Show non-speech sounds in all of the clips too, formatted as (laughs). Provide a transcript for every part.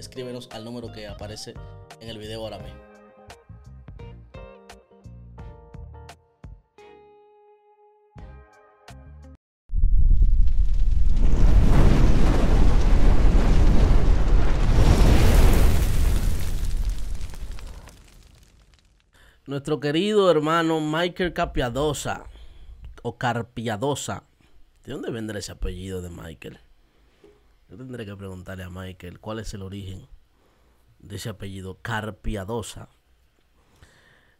escríbenos al número que aparece en el video ahora mismo. Nuestro querido hermano Michael Capiadosa, o Carpiadosa, ¿de dónde vendrá ese apellido de Michael? Yo tendré que preguntarle a Michael cuál es el origen de ese apellido, Carpiadosa.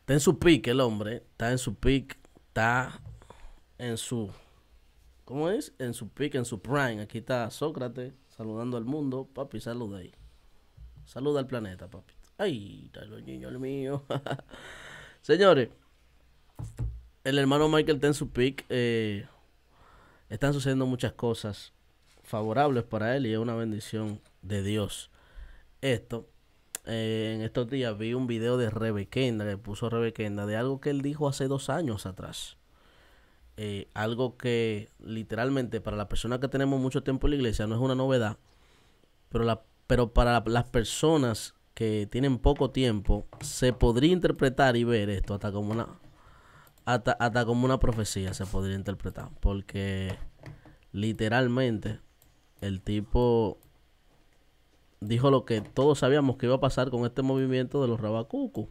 Está en su pick el hombre, está en su pick, está en su... ¿Cómo es? En su pick, en su prime. Aquí está Sócrates saludando al mundo. Papi, saluda ahí. Saluda al planeta, papi. Ay, está el niño el mío. (laughs) Señores, el hermano Michael está en su pick. Eh, están sucediendo muchas cosas favorables para él y es una bendición de Dios. Esto, eh, en estos días vi un video de Rebequenda, que puso Rebequenda, de algo que él dijo hace dos años atrás. Eh, algo que literalmente para las personas que tenemos mucho tiempo en la iglesia no es una novedad, pero, la, pero para las personas que tienen poco tiempo se podría interpretar y ver esto hasta como una hasta, hasta como una profecía se podría interpretar porque literalmente el tipo dijo lo que todos sabíamos que iba a pasar con este movimiento de los rabacucu,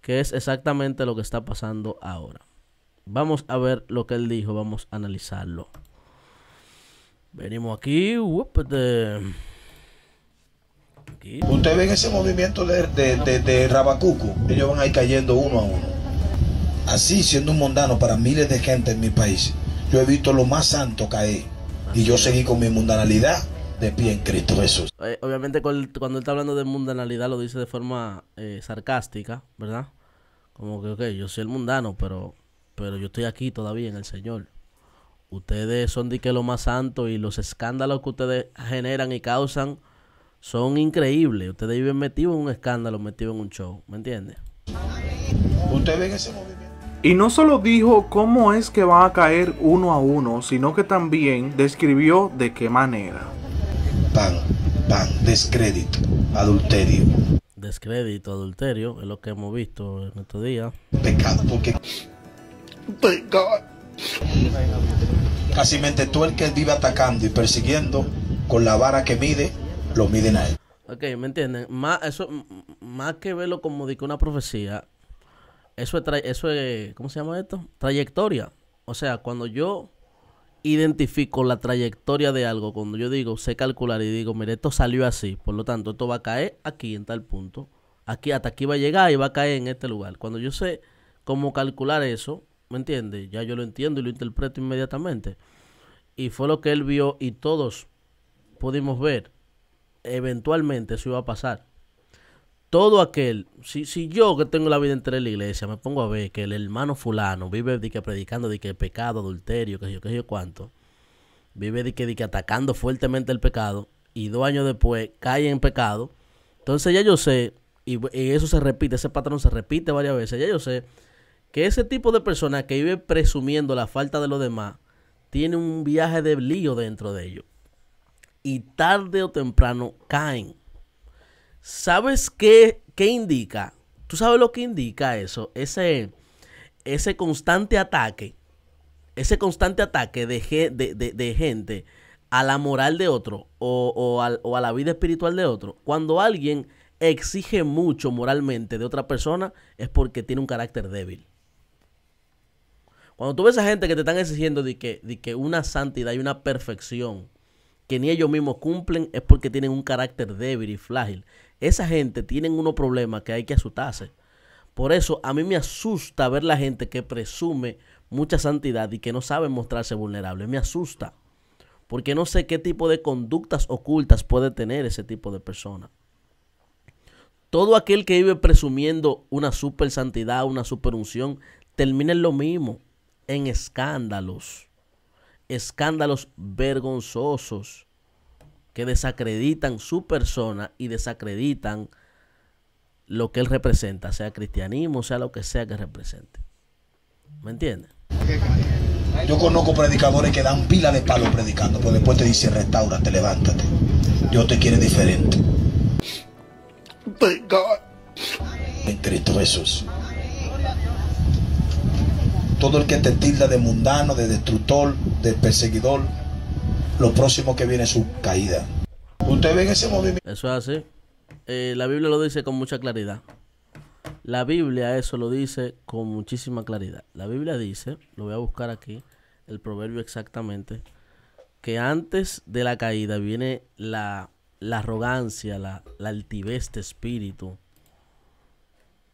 que es exactamente lo que está pasando ahora. Vamos a ver lo que él dijo, vamos a analizarlo. Venimos aquí, este, Ustedes Usted ve ese movimiento de, de, Rabacucu, ellos van a ir cayendo uno a uno. Así siendo un mundano para miles de gente en mi país, yo he visto lo más santo caer y yo seguí con mi mundanalidad de pie en Cristo Jesús. Eh, obviamente cuando él está hablando de mundanalidad lo dice de forma eh, sarcástica, ¿verdad? Como que, ok, yo soy el mundano, pero, pero yo estoy aquí todavía en el Señor. Ustedes son de que lo más santo y los escándalos que ustedes generan y causan son increíbles. Ustedes viven metidos en un escándalo, metidos en un show, ¿me entiendes? Ustedes en ese momento y no solo dijo cómo es que va a caer uno a uno, sino que también describió de qué manera. Pan, pan, descrédito, adulterio. Descrédito, adulterio, es lo que hemos visto en estos días. Pecado, porque... Pecado. Casi mente tú el que vive atacando y persiguiendo con la vara que mide, lo miden a él. Ok, ¿me entienden? Más, eso, más que verlo como de una profecía, eso es, eso es, ¿cómo se llama esto? Trayectoria. O sea, cuando yo identifico la trayectoria de algo, cuando yo digo, sé calcular y digo, mire, esto salió así, por lo tanto, esto va a caer aquí en tal punto, aquí hasta aquí va a llegar y va a caer en este lugar. Cuando yo sé cómo calcular eso, ¿me entiendes? Ya yo lo entiendo y lo interpreto inmediatamente. Y fue lo que él vio y todos pudimos ver. Eventualmente eso iba a pasar todo aquel, si, si yo que tengo la vida entre la iglesia, me pongo a ver que el hermano fulano vive de que predicando de que pecado, adulterio, que yo, que yo cuánto, vive de que, atacando fuertemente el pecado y dos años después cae en pecado, entonces ya yo sé, y, y eso se repite, ese patrón se repite varias veces, ya yo sé que ese tipo de persona que vive presumiendo la falta de los demás, tiene un viaje de lío dentro de ellos. Y tarde o temprano caen ¿Sabes qué, indica? ¿Tú sabes lo que indica eso? Ese, ese constante ataque, ese constante ataque de, gente a la moral de otro o, a la vida espiritual de otro. Cuando alguien exige mucho moralmente de otra persona es porque tiene un carácter débil. Cuando tú ves a gente que te están exigiendo de que, que una santidad y una perfección que ni ellos mismos cumplen es porque tienen un carácter débil y frágil. Esa gente tienen unos problemas que hay que asustarse. Por eso a mí me asusta ver la gente que presume mucha santidad y que no sabe mostrarse vulnerable. Me asusta. Porque no sé qué tipo de conductas ocultas puede tener ese tipo de persona. Todo aquel que vive presumiendo una super santidad, una super unción, termina en lo mismo, en escándalos. Escándalos vergonzosos que desacreditan su persona y desacreditan lo que él representa, sea cristianismo, sea lo que sea que represente. ¿Me entiendes? Yo conozco predicadores que dan pila de palo predicando, pero después te dicen, te levántate. Dios te quiere diferente. Venga. En Cristo Jesús. Todo el que te tilda de mundano, de destructor, de perseguidor, lo próximo que viene su caída. Usted ve ese movimiento. Eso hace. Eh, la Biblia lo dice con mucha claridad. La Biblia eso lo dice con muchísima claridad. La Biblia dice, lo voy a buscar aquí, el proverbio exactamente, que antes de la caída viene la, la arrogancia, la, la altivez de espíritu.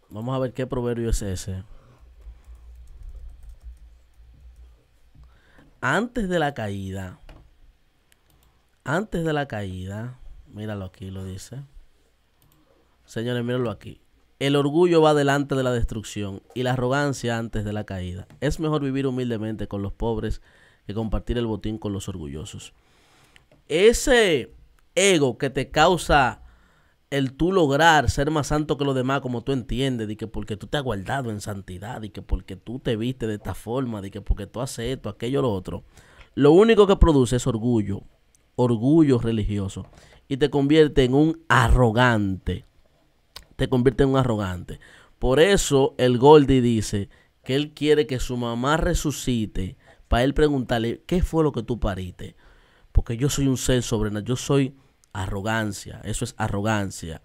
Vamos a ver qué proverbio es ese. Antes de la caída antes de la caída, míralo aquí, lo dice. Señores, míralo aquí. El orgullo va delante de la destrucción y la arrogancia antes de la caída. Es mejor vivir humildemente con los pobres que compartir el botín con los orgullosos. Ese ego que te causa el tú lograr ser más santo que los demás como tú entiendes, de que porque tú te has guardado en santidad, y que porque tú te viste de esta forma, de que porque tú haces esto, aquello, lo otro, lo único que produce es orgullo, orgullo religioso y te convierte en un arrogante. Te convierte en un arrogante. Por eso el Goldie dice que él quiere que su mamá resucite para él preguntarle, ¿qué fue lo que tú pariste? Porque yo soy un ser sobrenatural, yo soy arrogancia, eso es arrogancia.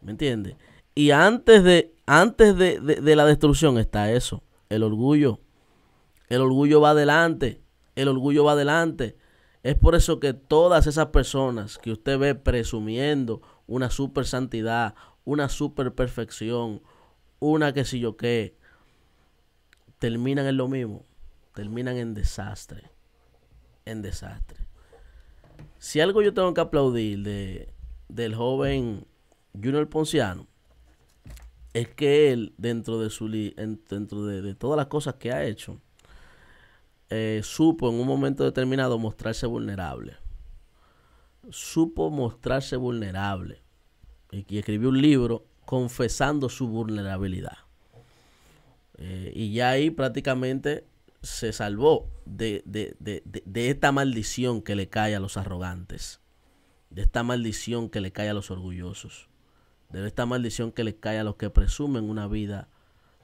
¿Me entiendes? Y antes de, antes de, de la destrucción está eso, el orgullo. El orgullo va adelante, el orgullo va adelante. Es por eso que todas esas personas que usted ve presumiendo una super santidad, una super perfección, una que si yo qué, terminan en lo mismo, terminan en desastre, en desastre. Si algo yo tengo que aplaudir de, del joven Junior Ponciano, es que él, dentro de su dentro de todas las cosas que ha hecho, eh, supo en un momento determinado mostrarse vulnerable. Supo mostrarse vulnerable. Y, escribió un libro confesando su vulnerabilidad. Eh, y ya ahí prácticamente se salvó de, de, esta maldición que le cae a los arrogantes, de esta maldición que le cae a los orgullosos, de esta maldición que le cae a los que presumen una vida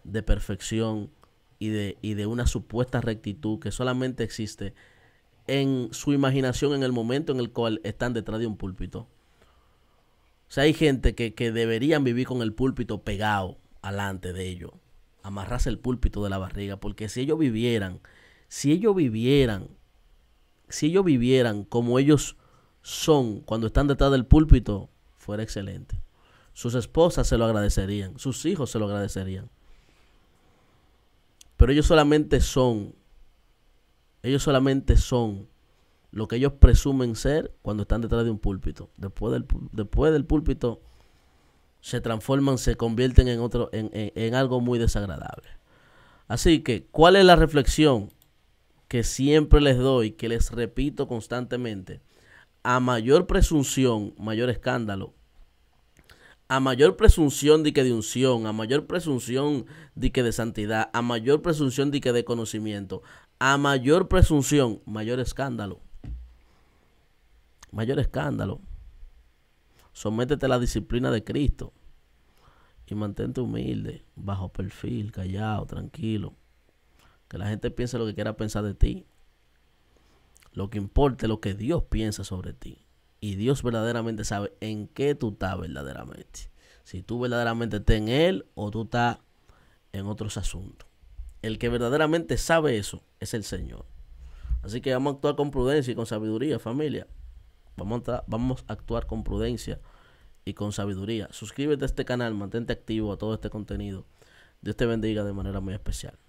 de perfección y de, y de una supuesta rectitud que solamente existe en su imaginación en el momento en el cual están detrás de un púlpito. O sea, hay gente que, que deberían vivir con el púlpito pegado alante de ellos, amarrarse el púlpito de la barriga, porque si ellos vivieran, si ellos vivieran, si ellos vivieran como ellos son cuando están detrás del púlpito, fuera excelente. Sus esposas se lo agradecerían, sus hijos se lo agradecerían. Pero ellos solamente son. Ellos solamente son lo que ellos presumen ser cuando están detrás de un púlpito. Después del, después del púlpito se transforman, se convierten en, otro, en algo muy desagradable. Así que, ¿cuál es la reflexión que siempre les doy, que les repito constantemente? A mayor presunción, mayor escándalo a mayor presunción de que de unción, a mayor presunción de que de santidad, a mayor presunción de que de conocimiento, a mayor presunción, mayor escándalo. Mayor escándalo. Sométete a la disciplina de Cristo y mantente humilde, bajo perfil, callado, tranquilo. Que la gente piense lo que quiera pensar de ti. Lo que importe, lo que Dios piensa sobre ti. Y Dios verdaderamente sabe en qué tú estás verdaderamente. Si tú verdaderamente estás en Él o tú estás en otros asuntos. El que verdaderamente sabe eso es el Señor. Así que vamos a actuar con prudencia y con sabiduría, familia. Vamos a, actuar con prudencia y con sabiduría. Suscríbete a este canal, mantente activo a todo este contenido. Dios te bendiga de manera muy especial.